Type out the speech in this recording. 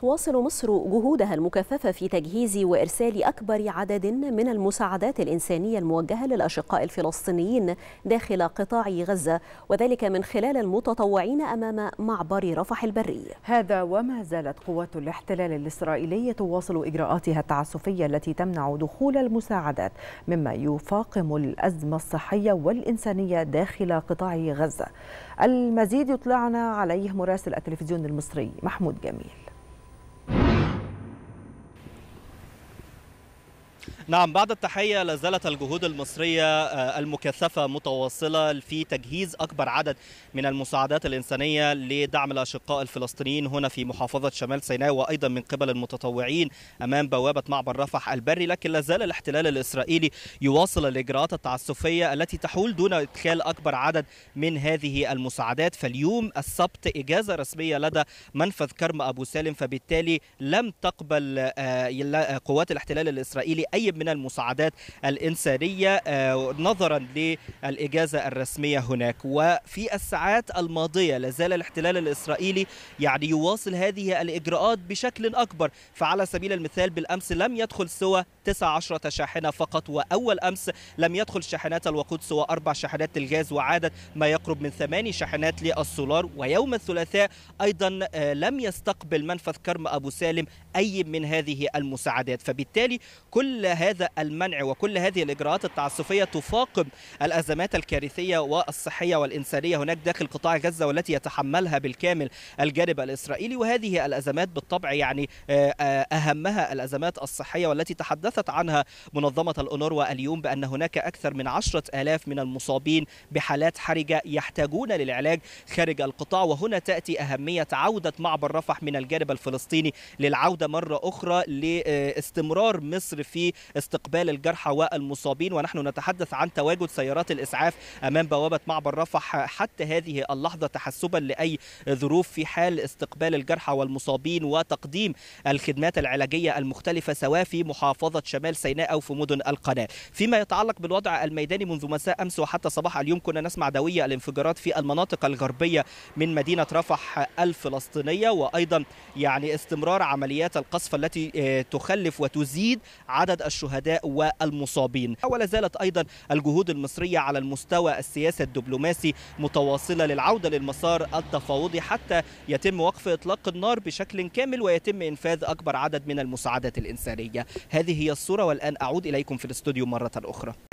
تواصل مصر جهودها المكثفة في تجهيز وإرسال أكبر عدد من المساعدات الإنسانية الموجهة للأشقاء الفلسطينيين داخل قطاع غزة وذلك من خلال المتطوعين أمام معبر رفح البري هذا وما زالت قوات الاحتلال الإسرائيلي تواصل إجراءاتها التعسفية التي تمنع دخول المساعدات مما يفاقم الأزمة الصحية والإنسانية داخل قطاع غزة المزيد يطلعنا عليه مراسل التلفزيون المصري محمود جميل نعم بعد التحية لازالت الجهود المصرية آه، المكثفة متواصلة في تجهيز أكبر عدد من المساعدات الإنسانية لدعم الأشقاء الفلسطينيين هنا في محافظة شمال سيناء وأيضا من قبل المتطوعين أمام بوابة معبر رفح البري لكن لازال الاحتلال الإسرائيلي يواصل الإجراءات التعسفية التي تحول دون إدخال أكبر عدد من هذه المساعدات فاليوم السبت إجازة رسمية لدى منفذ كرم أبو سالم فبالتالي لم تقبل آه، قوات الاحتلال الإسرائيلي أي من المساعدات الإنسانية آه، نظرا للإجازة الرسمية هناك وفي الساعات الماضية لازال الاحتلال الإسرائيلي يعني يواصل هذه الإجراءات بشكل أكبر فعلى سبيل المثال بالأمس لم يدخل سوى 19 شاحنة فقط وأول أمس لم يدخل شاحنات الوقود سوى أربع شاحنات الغاز وعادت ما يقرب من ثماني شاحنات للسولار ويوم الثلاثاء أيضا آه، لم يستقبل منفذ كرم أبو سالم أي من هذه المساعدات فبالتالي كل هذا المنع وكل هذه الإجراءات التعسفية تفاقم الأزمات الكارثية والصحية والإنسانية هناك داخل قطاع غزة والتي يتحملها بالكامل الجانب الإسرائيلي وهذه الأزمات بالطبع يعني آه، آه، أهمها الأزمات الصحية والتي تحدث تحدثت عنها منظمة الأونروا اليوم بأن هناك أكثر من عشرة آلاف من المصابين بحالات حرجة يحتاجون للعلاج خارج القطاع وهنا تأتي أهمية عودة معبر رفح من الجانب الفلسطيني للعودة مرة أخرى لاستمرار مصر في استقبال الجرحى والمصابين ونحن نتحدث عن تواجد سيارات الإسعاف أمام بوابة معبر رفح حتى هذه اللحظة تحسبا لأي ظروف في حال استقبال الجرحى والمصابين وتقديم الخدمات العلاجية المختلفة سواء في محافظة محافظه شمال سيناء أو في مدن القناة فيما يتعلق بالوضع الميداني منذ مساء أمس وحتى صباح اليوم كنا نسمع دوية الانفجارات في المناطق الغربية من مدينة رفح الفلسطينية وأيضا يعني استمرار عمليات القصف التي آه، تخلف وتزيد عدد الشهداء والمصابين ولا زالت أيضا الجهود المصرية على المستوى السياسي الدبلوماسي متواصلة للعودة للمسار التفاوضي حتى يتم وقف إطلاق النار بشكل كامل ويتم إنفاذ أكبر عدد من المساعدات الإنسانية هذه هي الصورة والآن أعود إليكم في الاستوديو مرة أخرى